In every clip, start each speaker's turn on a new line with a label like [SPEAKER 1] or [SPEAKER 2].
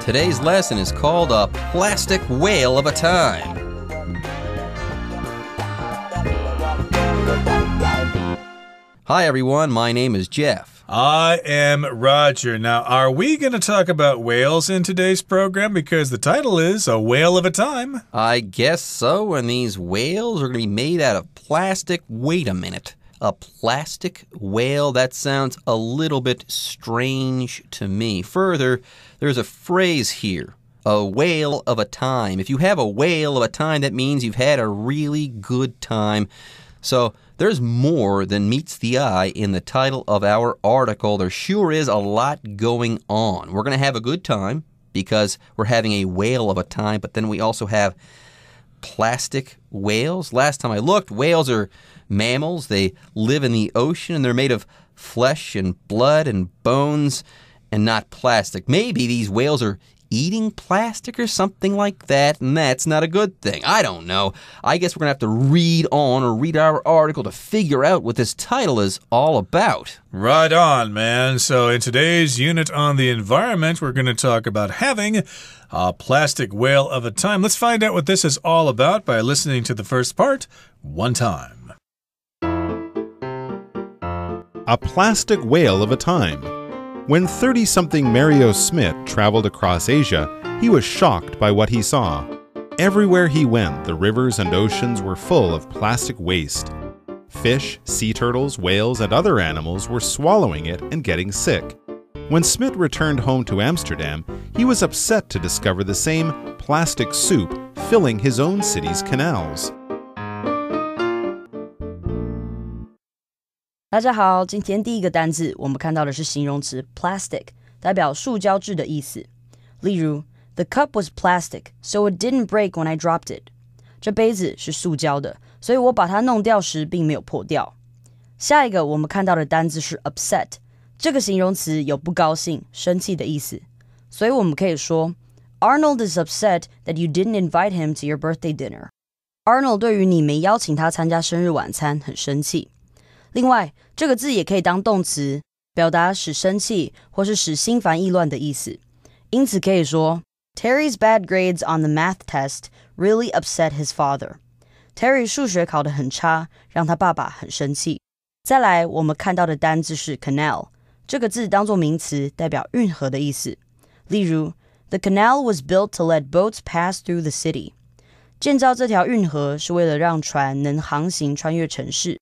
[SPEAKER 1] Today's lesson is called a plastic whale of a time. Hi everyone, my name is
[SPEAKER 2] Jeff. I am Roger. Now, are we going to talk about whales in today's
[SPEAKER 1] program? Because the title is A Whale of a Time. I guess so, and these whales are going to be made out of plastic. Wait a minute a plastic whale. That sounds a little bit strange to me. Further, there's a phrase here a whale of a time. If you have a whale of a time, that means you've had a really good time. So there's more than meets the eye in the title of our article. There sure is a lot going on. We're going to have a good time because we're having a whale of a time, but then we also have plastic whales. Last time I looked, whales are mammals. They live in the ocean and they're made of flesh and blood and bones and not plastic. Maybe these whales are eating plastic or something like that, and that's not a good thing. I don't know. I guess we're going to have to read on or read our article to figure out what this title is all about.
[SPEAKER 2] Right on, man. So, in today's unit on the environment, we're going to talk about having a plastic whale of a time. Let's find out what this is all about by listening to the first part one time.
[SPEAKER 3] A plastic whale of a time when 30 something Mario Smith traveled across Asia, he was shocked by what he saw. Everywhere he went, the rivers and oceans were full of plastic waste. Fish, sea turtles, whales, and other animals were swallowing it and getting sick. When Smith returned home to Amsterdam, he was upset to discover the same plastic soup filling his own city's canals.
[SPEAKER 4] 大家好，今天第一个单字我们看到的是形容词 plastic，代表塑胶质的意思。例如，The cup was plastic, so it didn't break when I dropped it。这杯子是塑胶的，所以我把它弄掉时并没有破掉。下一个我们看到的单字是 upset，这个形容词有不高兴、生气的意思。所以我们可以说，Arnold is upset that you didn't invite him to your birthday dinner。Arnold 对于你没邀请他参加生日晚餐很生气。另外，这个字也可以当动词，表达使生气或是使心烦意乱的意思。因此可以说，Terry's bad grades on the math test really upset his father。Terry 数学考得很差，让他爸爸很生气。再来，我们看到的单字是 canal，这个字当做名词，代表运河的意思。例如，The canal was built to let boats pass through the city。建造这条运河是为了让船能航行穿越城市。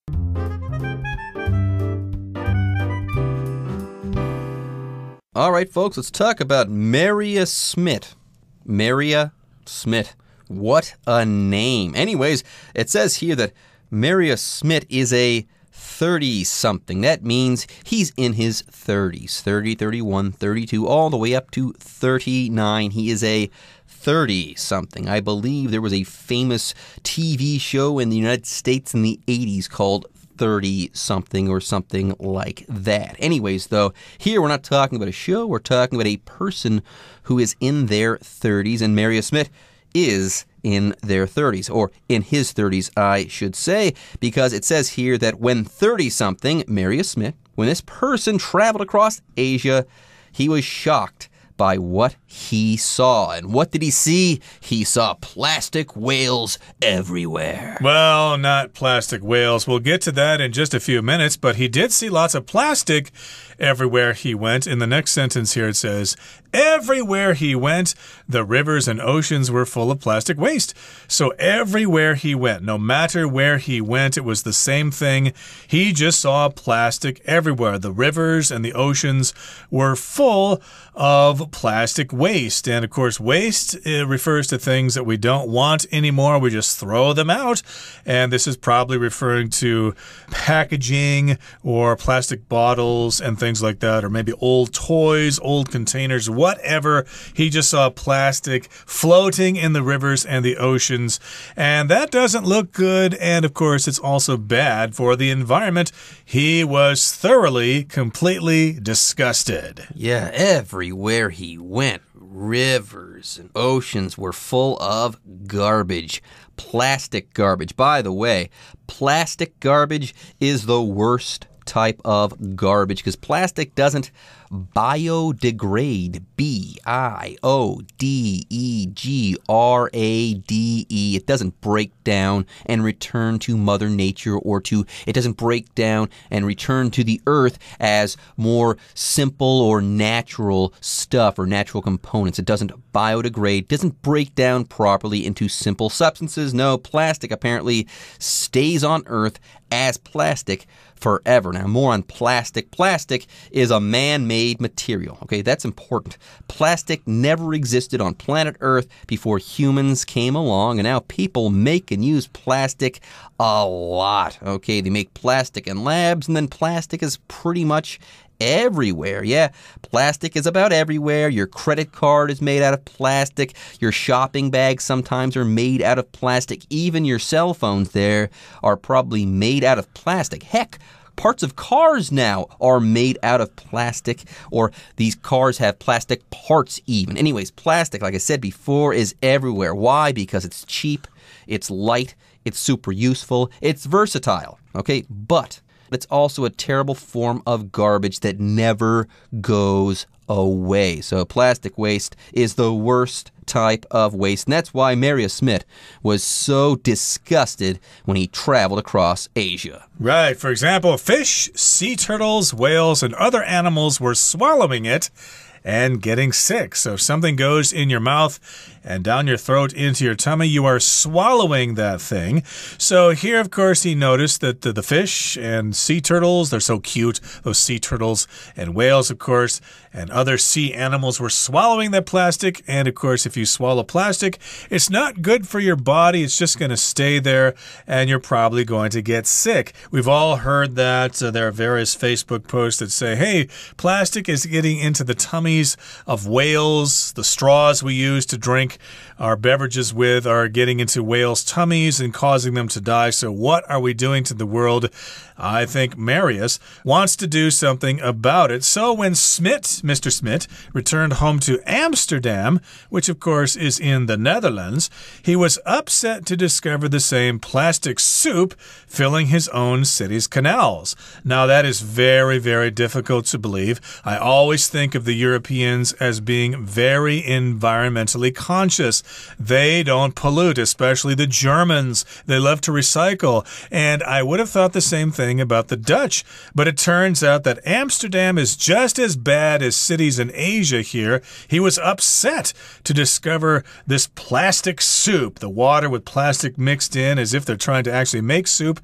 [SPEAKER 1] All right, folks, let's talk about Maria Smith. Maria Smith. What a name. Anyways, it says here that Maria Smith is a 30 something. That means he's in his 30s 30, 31, 32, all the way up to 39. He is a 30 something. I believe there was a famous TV show in the United States in the 80s called 30 something or something like that. Anyways, though, here we're not talking about a show, we're talking about a person who is in their 30s, and Maria Smith is in their 30s, or in his 30s, I should say, because it says here that when 30 something, Marius Smith, when this person traveled across Asia, he was shocked by what he saw. And what did he see? He saw plastic whales everywhere.
[SPEAKER 2] Well, not plastic whales. We'll get to that in just a few minutes, but he did see lots of plastic everywhere he went. In the next sentence here, it says, Everywhere he went, the rivers and oceans were full of plastic waste. So everywhere he went, no matter where he went, it was the same thing. He just saw plastic everywhere. The rivers and the oceans were full of plastic waste. And of course, waste uh, refers to things that we don't want anymore. We just throw them out. And this is probably referring to packaging or plastic bottles and things like that, or maybe old toys, old containers, whatever. He just saw plastic floating in the rivers and the oceans. And that doesn't look good. And of course, it's also bad for the environment. He was thoroughly, completely disgusted.
[SPEAKER 1] Yeah, everywhere he went, rivers and oceans were full of garbage, plastic garbage. By the way, plastic garbage is the worst type of garbage because plastic doesn't biodegrade. B I O D E G R A D E. It doesn't break down and return to Mother Nature or to, it doesn't break down and return to the earth as more simple or natural stuff or natural components. It doesn't biodegrade, doesn't break down properly into simple substances. No, plastic apparently stays on earth as plastic forever. Now, more on plastic. Plastic is a man made material. Okay, that's important. Plastic never existed on planet Earth before humans came along, and now people make and use plastic a lot. Okay, they make plastic in labs, and then plastic is pretty much everywhere. Yeah, plastic is about everywhere. Your credit card is made out of plastic. Your shopping bags sometimes are made out of plastic. Even your cell phones there are probably made out of plastic. Heck, parts of cars now are made out of plastic, or these cars have plastic parts, even. Anyways, plastic, like I said before, is everywhere. Why? Because it's cheap, it's light, it's super useful, it's versatile. Okay, but it's also a terrible form of garbage that never goes away. So plastic waste is the worst type of waste. And that's why Marius Smith was so disgusted when he traveled across Asia.
[SPEAKER 2] Right. For example, fish, sea turtles, whales, and other animals were swallowing it and getting sick. So if something goes in your mouth and down your throat into your tummy, you are swallowing that thing. So here, of course, he noticed that the, fish and sea turtles, they're so cute, those sea turtles and whales, of course, and other sea animals were swallowing that plastic. And of course, if you swallow plastic, it's not good for your body. It's just going to stay there and you're probably going to get sick. We've all heard that. Uh, there are various Facebook posts that say, hey, plastic is getting into the tummies of whales, the straws we use to drink our beverages with are getting into whales' tummies and causing them to die. So, what are we doing to the world? I think Marius wants to do something about it. So, when Smit, Mr. Smit, returned home to Amsterdam, which of course is in the Netherlands, he was upset to discover the same plastic soup filling his own city's canals. Now, that is very, very difficult to believe. I always think of the Europeans as being very environmentally conscious. They don't pollute, especially the Germans. They love to recycle. And I would have thought the same thing about the Dutch. But it turns out that Amsterdam is just as bad as cities in Asia here. He was upset to discover this plastic soup, the water with plastic mixed in as if they're trying to actually make soup.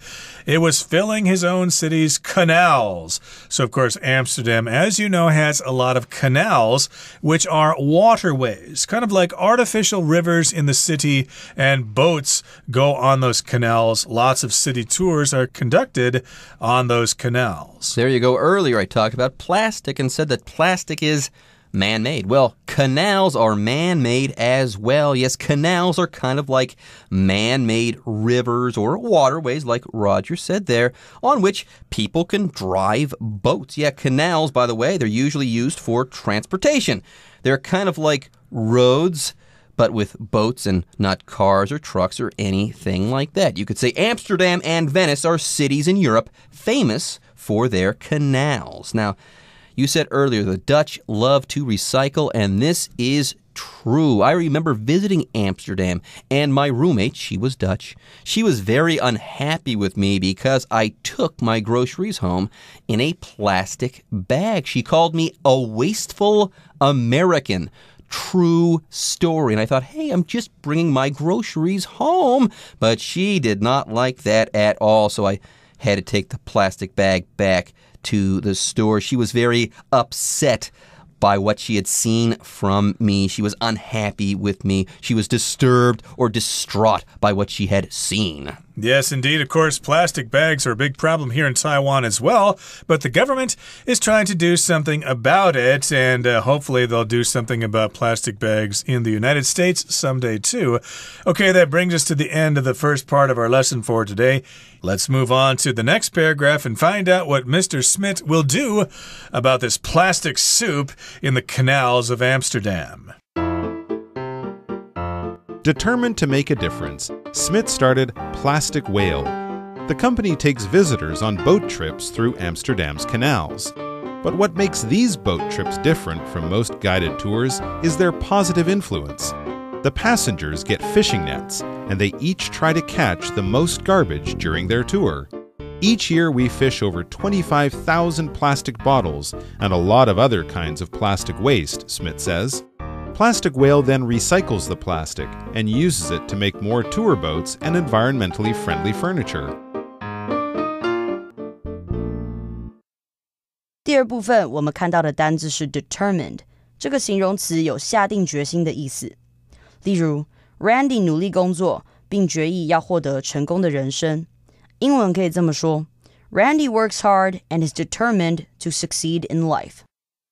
[SPEAKER 2] It was filling his own city's canals. So, of course, Amsterdam, as you know, has a lot of canals, which are waterways, kind of like artificial rivers in the city, and boats go on those canals. Lots
[SPEAKER 1] of city tours are conducted on those canals. There you go. Earlier, I talked about plastic and said that plastic is man made. Well, canals are man made as well. Yes, canals are kind of like man made rivers or waterways, like Roger said there, on which people can drive boats. Yeah, canals, by the way, they're usually used for transportation. They're kind of like roads but with boats and not cars or trucks or anything like that. You could say Amsterdam and Venice are cities in Europe famous for their canals. Now, you said earlier the Dutch love to recycle, and this is true. I remember visiting Amsterdam, and my roommate, she was Dutch, she was very unhappy with me because I took my groceries home in a plastic bag. She called me a wasteful American true story. And I thought, hey, I'm just bringing my groceries home. But she did not like that at all. So I had to take the plastic bag back to the store. She was very upset by what she had seen from me. She was unhappy with me. She was disturbed or distraught by what she had seen.
[SPEAKER 2] Yes, indeed. Of course, plastic bags are a big problem here in Taiwan as well, but the government is trying to do something about it, and uh, hopefully they'll do something about plastic bags in the United States someday, too. Okay, that brings us to the end of the first part of our lesson for today. Let's move on to the next paragraph and find out what Mr. Smith will do about this plastic soup in the canals of Amsterdam.
[SPEAKER 3] Determined to make a difference, Smith started Plastic Whale. The company takes visitors on boat trips through Amsterdam's canals. But what makes these boat trips different from most guided tours is their positive influence. The passengers get fishing nets, and they each try to catch the most garbage during their tour. Each year, we fish over 25,000 plastic bottles and a lot of other kinds of plastic waste, Smith says. Plastic Whale then recycles the plastic and uses it to make more tour boats and environmentally friendly furniture.
[SPEAKER 4] 第二部分我们看到的单字是 determined，这个形容词有下定决心的意思。例如，Randy 努力工作，并决意要获得成功的人生。英文可以这么说：Randy works hard and is determined to succeed in life。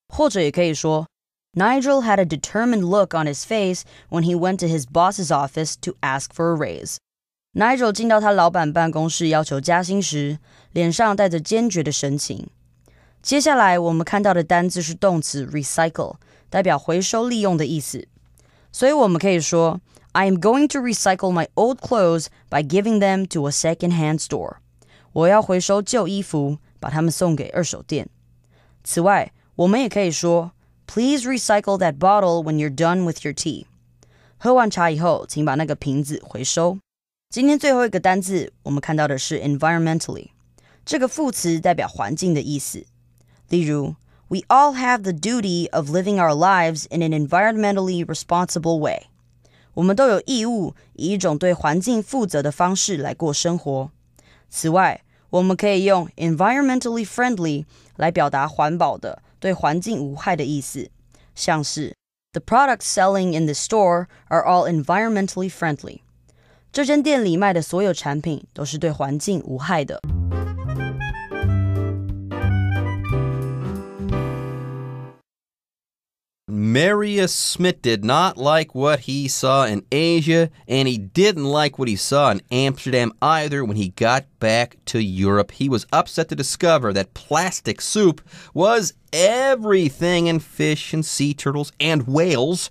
[SPEAKER 4] 或者也可以说 Nigel had a determined look on his face when he went to his boss's office to ask for a raise. Nigel 进到他老板办公室要求加薪时，脸上带着坚决的神情。接下来我们看到的单字是动词 recycle，代表回收利用的意思。所以我们可以说，I am going to recycle my old clothes by giving them to a second-hand store。我要回收旧衣服，把它们送给二手店。此外，我们也可以说。Please recycle that bottle when you're done with your tea. 喝完茶以后，请把那个瓶子回收。今天最后一个单字，我们看到的是 environmentally，这个副词代表环境的意思。例如，We all have the duty of living our lives in an environmentally responsible way。我们都有义务以一种对环境负责的方式来过生活。此外，我们可以用 environmentally friendly 来表达环保的。对环境无害的意思，像是 The products selling in the store are all environmentally friendly。这间店里卖的所有产品都是对环境无害的。
[SPEAKER 1] Marius Schmidt did not like what he saw in Asia, and he didn't like what he saw in Amsterdam either when he got back to Europe. He was upset to discover that plastic soup was everything in fish and sea turtles and whales.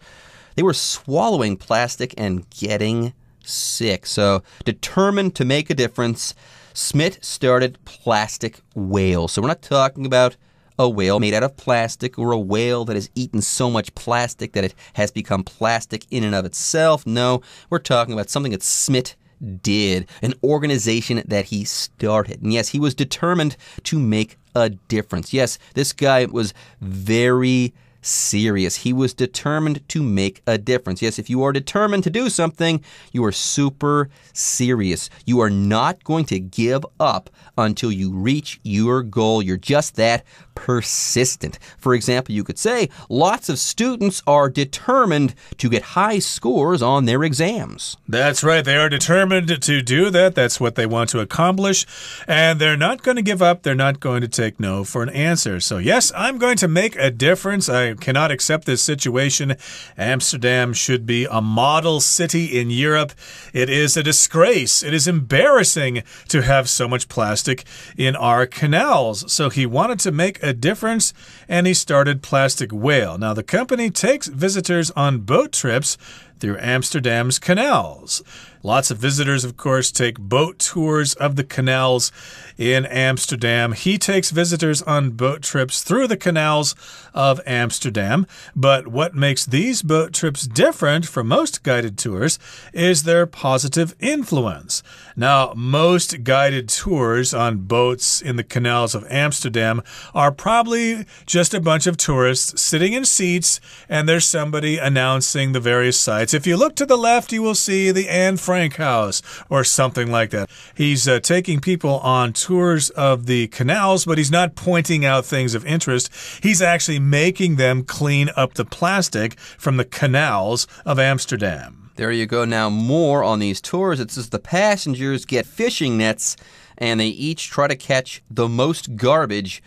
[SPEAKER 1] They were swallowing plastic and getting sick. So, determined to make a difference, Schmidt started Plastic Whales. So, we're not talking about a whale made out of plastic or a whale that has eaten so much plastic that it has become plastic in and of itself. No, we're talking about something that Smith did, an organization that he started. And yes, he was determined to make a difference. Yes, this guy was very serious. He was determined to make a difference. Yes, if you are determined to do something, you are super serious. You are not going to give up until you reach your goal. You're just that persistent. For example, you could say lots of students are determined to get high scores on their exams.
[SPEAKER 2] That's right. They are determined to do that. That's what they want to accomplish. And they're not going to give up. They're not going to take no for an answer. So, yes, I'm going to make a difference. I cannot accept this situation. Amsterdam should be a model city in Europe. It is a disgrace. It is embarrassing to have so much plastic in our canals. So he wanted to make a difference and he started Plastic Whale. Now, the company takes visitors on boat trips through Amsterdam's canals. Lots of visitors, of course, take boat tours of the canals in Amsterdam. He takes visitors on boat trips through the canals of Amsterdam. But what makes these boat trips different from most guided tours is their positive influence. Now, most guided tours on boats in the canals of Amsterdam are probably just a bunch of tourists sitting in seats, and there's somebody announcing the various sites if you look to the left, you will see the Anne Frank House or something like that. He's uh, taking people on tours of the canals, but he's not pointing out things of interest. He's actually making them clean up the plastic from the canals of
[SPEAKER 1] Amsterdam. There you go. Now, more on these tours. It says the passengers get fishing nets and they each try to catch the most garbage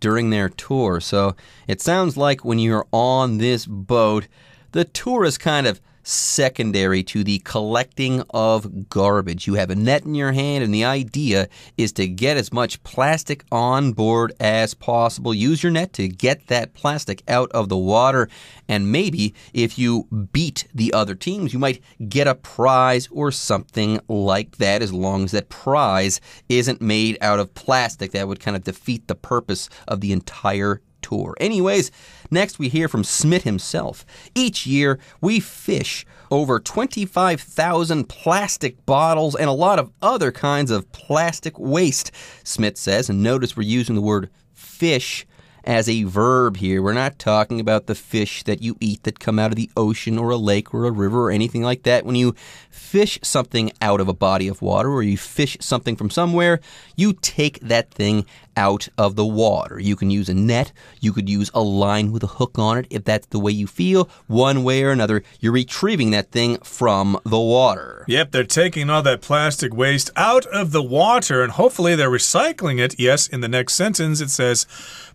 [SPEAKER 1] during their tour. So it sounds like when you're on this boat, the tour is kind of secondary to the collecting of garbage. You have a net in your hand, and the idea is to get as much plastic on board as possible. Use your net to get that plastic out of the water. And maybe if you beat the other teams, you might get a prize or something like that, as long as that prize isn't made out of plastic. That would kind of defeat the purpose of the entire tour. Anyways, next we hear from Smith himself. Each year, we fish over 25,000 plastic bottles and a lot of other kinds of plastic waste, Smith says. And notice we're using the word fish as a verb here. We're not talking about the fish that you eat that come out of the ocean or a lake or a river or anything like that. When you fish something out of a body of water or you fish something from somewhere, you take that thing out of the water. You can use a net, you could use a line with a hook on it if that's the way you feel. One way or another, you're retrieving that thing from the water.
[SPEAKER 2] Yep, they're taking all that plastic waste out of the water and hopefully they're recycling it. Yes, in the next sentence it says,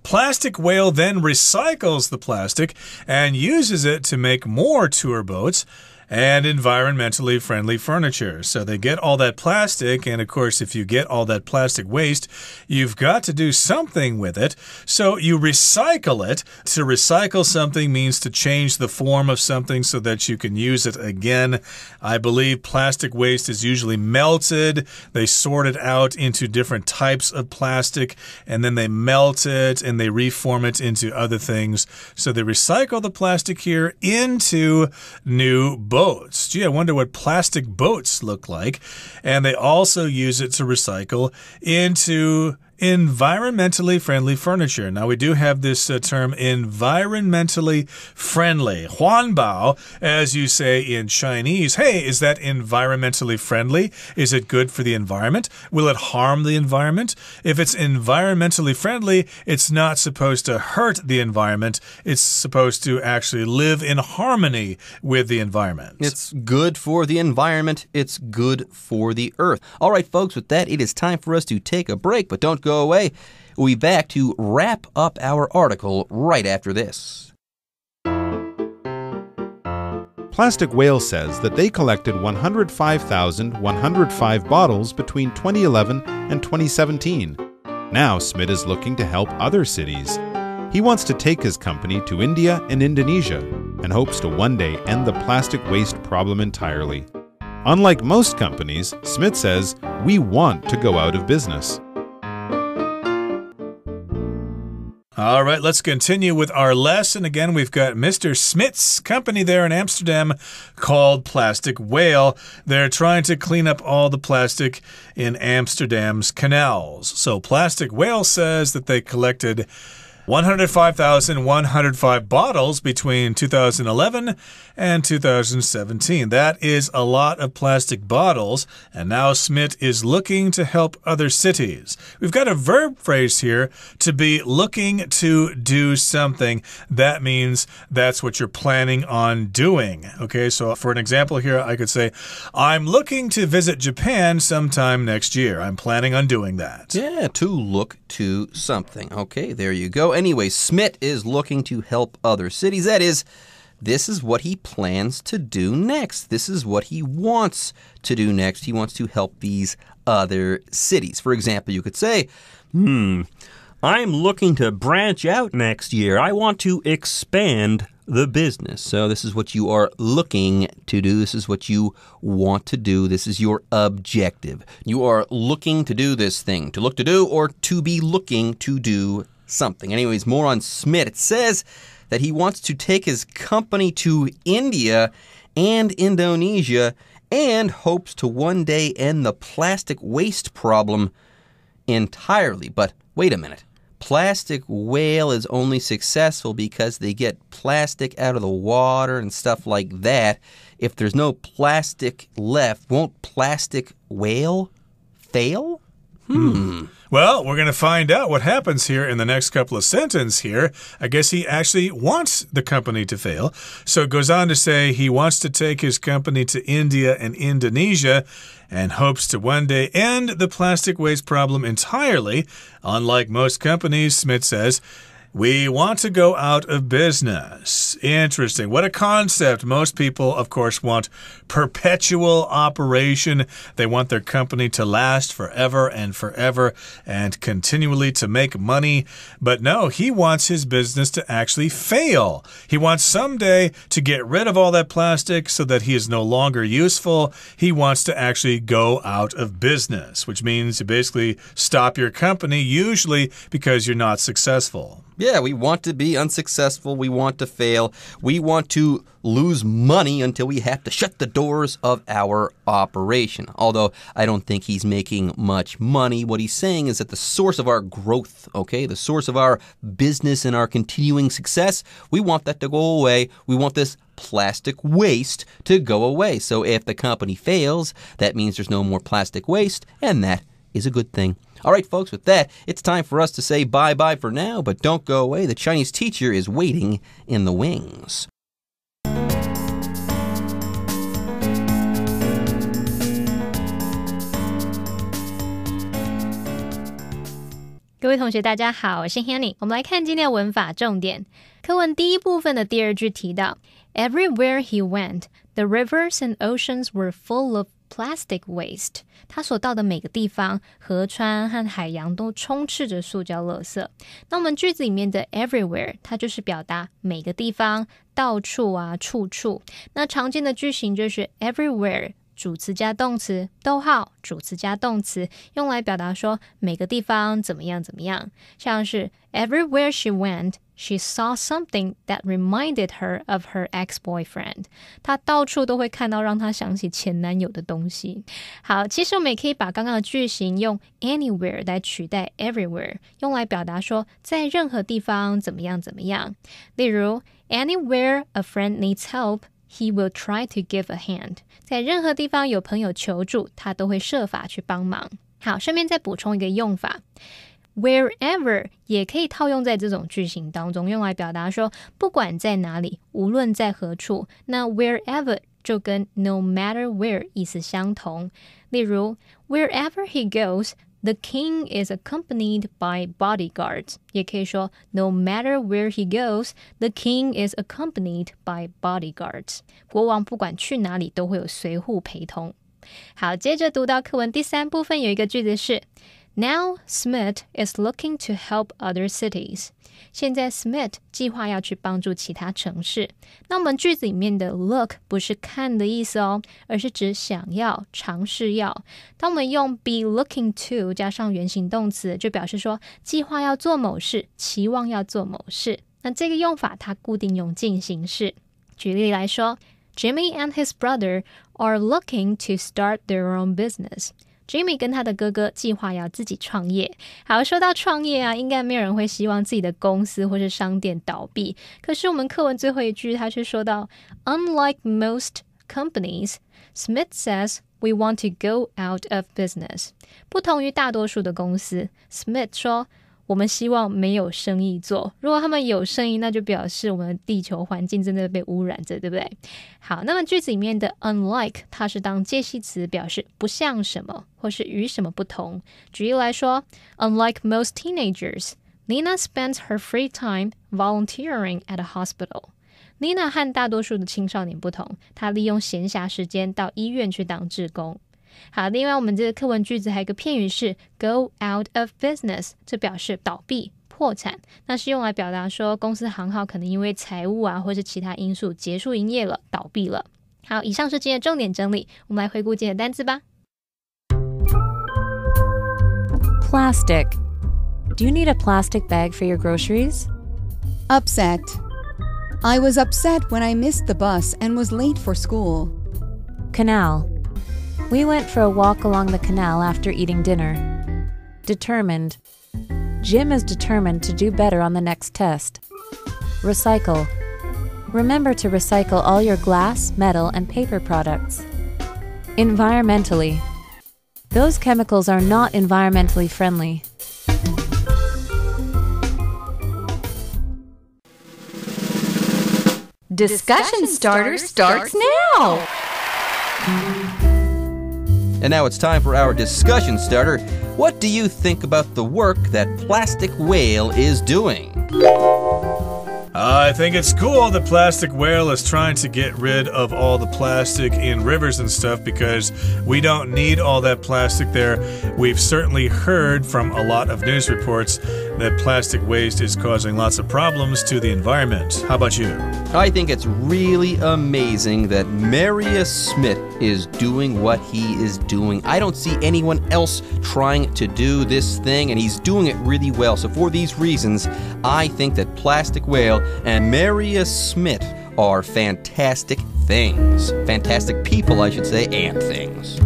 [SPEAKER 2] Plastic Whale then recycles the plastic and uses it to make more tour boats and environmentally friendly furniture. So they get all that plastic, and of course, if you get all that plastic waste, you've got to do something with it. So you recycle it. To recycle something means to change the form of something so that you can use it again. I believe plastic waste is usually melted, they sort it out into different types of plastic, and then they melt it and they reform it into other things. So they recycle the plastic here into new boats. Gee, I wonder what plastic boats look like. And they also use it to recycle into environmentally friendly furniture. Now, we do have this uh, term environmentally friendly. Huanbao, as you say in Chinese. Hey, is that environmentally friendly? Is it good for the environment? Will it harm the environment? If it's environmentally friendly, it's not supposed to hurt the environment. It's supposed to actually live in harmony with the environment.
[SPEAKER 1] It's good for the environment. It's good for the earth. All right, folks, with that, it is time for us to take a break, but don't go go away. We'll be back to wrap up our article
[SPEAKER 3] right after this. Plastic Whale says that they collected 105,105 bottles between 2011 and 2017. Now, Smith is looking to help other cities. He wants to take his company to India and Indonesia and hopes to one day end the plastic waste problem entirely. Unlike most companies, Smith says, we want to go out of business. All right, let's
[SPEAKER 2] continue with our lesson. Again, we've got Mr. Smith's company there in Amsterdam called Plastic Whale. They're trying to clean up all the plastic in Amsterdam's canals. So, Plastic Whale says that they collected 105,105 bottles between 2011 and 2017. That is a lot of plastic bottles, and now Smith is looking to help other cities. We've got a verb phrase here to be looking to do something. That means that's what you're planning on doing. Okay, so for an example here, I could say, I'm looking to visit Japan sometime next year. I'm planning
[SPEAKER 1] on doing that. Yeah, to look to something. Okay, there you go anyway, Smit is looking to help other cities. That is, this is what he plans to do next. This is what he wants to do next. He wants to help these other cities. For example, you could say, hmm, I'm looking to branch out next year. I want to expand the business. So, this is what you are looking to do. This is what you want to do. This is your objective. You are looking to do this thing, to look to do, or to be looking to do something. Anyways, more on Smith. It says that he wants to take his company to India and Indonesia and hopes to one day end the plastic waste problem entirely. But wait a minute. Plastic whale is only successful because they get plastic out of the water and stuff like that. If there's no plastic left, won't plastic whale fail? Hmm.
[SPEAKER 2] Well, we're going to find out what happens here in the next couple of sentences here. I guess he actually wants the company to fail. So it goes on to say he wants to take his company to India and Indonesia and hopes to one day end the plastic waste problem entirely. Unlike most companies, Smith says, we want to go out of business. Interesting. What a concept. Most people, of course, want perpetual operation. They want their company to last forever and forever and continually to make money. But no, he wants his business to actually fail. He wants someday to get rid of all that plastic so that he is no longer useful. He wants to actually go out of business, which means you
[SPEAKER 1] basically stop your company, usually because you're not successful. Yeah, we want to be unsuccessful. We want to fail. We want to lose money until we have to shut the doors of our operation. Although I don't think he's making much money. What he's saying is that the source of our growth, okay, the source of our business and our continuing success, we want that to go away. We want this plastic waste to go away. So if the company fails, that means there's no more plastic waste, and that is a good thing. All right, folks, with that, it's time for us to say bye bye for now, but don't go away. The Chinese teacher is waiting in the wings. Hanny。
[SPEAKER 5] 我们来看今天的文法重点。课文第一部分的第二句提到，Everywhere he went, the rivers and oceans were full of Plastic waste，它所到的每个地方，河川和海洋都充斥着塑胶垃圾。那我们句子里面的 everywhere，它就是表达每个地方，到处啊，处处。那常见的句型就是 everywhere 主词加动词，逗号，主词加动词，用来表达说每个地方怎么样怎么样，像是 everywhere she went。She saw something that reminded her of her ex-boyfriend. 她到处都会看到让她想起前男友的东西。好，其实我们也可以把刚刚的句型用 anywhere 来取代 everywhere，用来表达说在任何地方怎么样怎么样。例如，anywhere a friend needs help, he will try to give a hand. 在任何地方有朋友求助，他都会设法去帮忙。好，顺便再补充一个用法。wherever 也可以套用在这种句型当中，用来表达说不管在哪里，无论在何处。那 wherever 就跟 no matter where 意思相同。例如，wherever he goes。The king is accompanied by bodyguards，也可以说，No matter where he goes, the king is accompanied by bodyguards。国王不管去哪里都会有随护陪同。好，接着读到课文第三部分有一个句子是。Now Smith is looking to help other cities. 现在 Smith 计划要去帮助其他城市。那我们句子里面的 look 不是看的意思哦，而是指想要、尝试要。当我们用 be looking to 加上原形动词，就表示说计划要做某事、期望要做某事。那这个用法它固定用进行式。举例来说，Jimmy and his brother are looking to start their own business. Jimmy 跟他的哥哥计划要自己创业。好，说到创业啊，应该没有人会希望自己的公司或是商店倒闭。可是我们课文最后一句，他却说到，Unlike most companies, Smith says we want to go out of business。不同于大多数的公司，Smith 说。我们希望没有生意做。如果他们有生意，那就表示我们的地球环境真的被污染着，对不对？好，那么句子里面的 unlike 它是当介系词表示不像什么，或是与什么不同。举例来说，Unlike most teenagers, Nina spends her free time volunteering at a hospital. Nina 和大多数的青少年不同，她利用闲暇时间到医院去当志工。好，另外我们这个课文句子还有一个片语是 go out of business，这表示倒闭。破产，那是用来表达说公司行号可能因为财务啊，或是其他因素结束营业了，倒闭了。好，以上是今天的重点整理，我们来回顾今天的单词吧。Plastic. Do you need a plastic bag for your groceries? Upset. I was upset when I missed the bus and was late for school. Canal. We went for a walk along the canal after eating dinner. Determined. Jim is determined to do better on the next test. Recycle. Remember to recycle all your glass, metal, and paper products. Environmentally. Those chemicals are not environmentally friendly.
[SPEAKER 2] Discussion, starter starts, now.
[SPEAKER 1] And now it's time for our discussion starter. What do you think about the work that plastic whale is doing?
[SPEAKER 2] I think it's cool the plastic whale is trying to get rid of all the plastic in rivers and stuff because we don't need all that plastic there. We've certainly heard from a lot of news reports that plastic waste is causing lots of problems to
[SPEAKER 1] the environment. How about you? I think it's really amazing that Marius Smith is doing what he is doing. I don't see anyone else trying to do this thing, and he's doing it really well. So, for these reasons, I think that Plastic Whale and Marius Smith are fantastic things. Fantastic people, I should say, and things.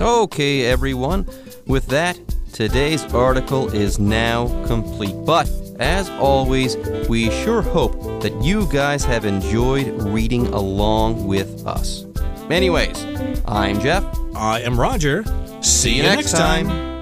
[SPEAKER 1] Okay, everyone. With that, today's article is now complete. But as always, we sure hope that you guys have enjoyed reading along with us. Anyways, I'm Jeff. I am Roger. See you, next, next time. time.